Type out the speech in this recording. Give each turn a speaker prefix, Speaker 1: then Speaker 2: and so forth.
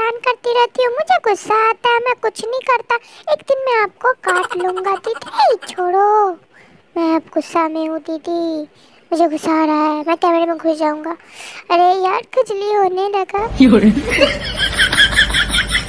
Speaker 1: परेशान करती रहती हो मुझे गुस्सा आता है मैं कुछ नहीं करता एक दिन मैं आपको काट लूंगा दीदी छोड़ो मैं अब गुस्सा में हूँ दीदी मुझे गुस्सा आ रहा है मैं कैमरे में घुस जाऊंगा अरे यार खुजली होने लगा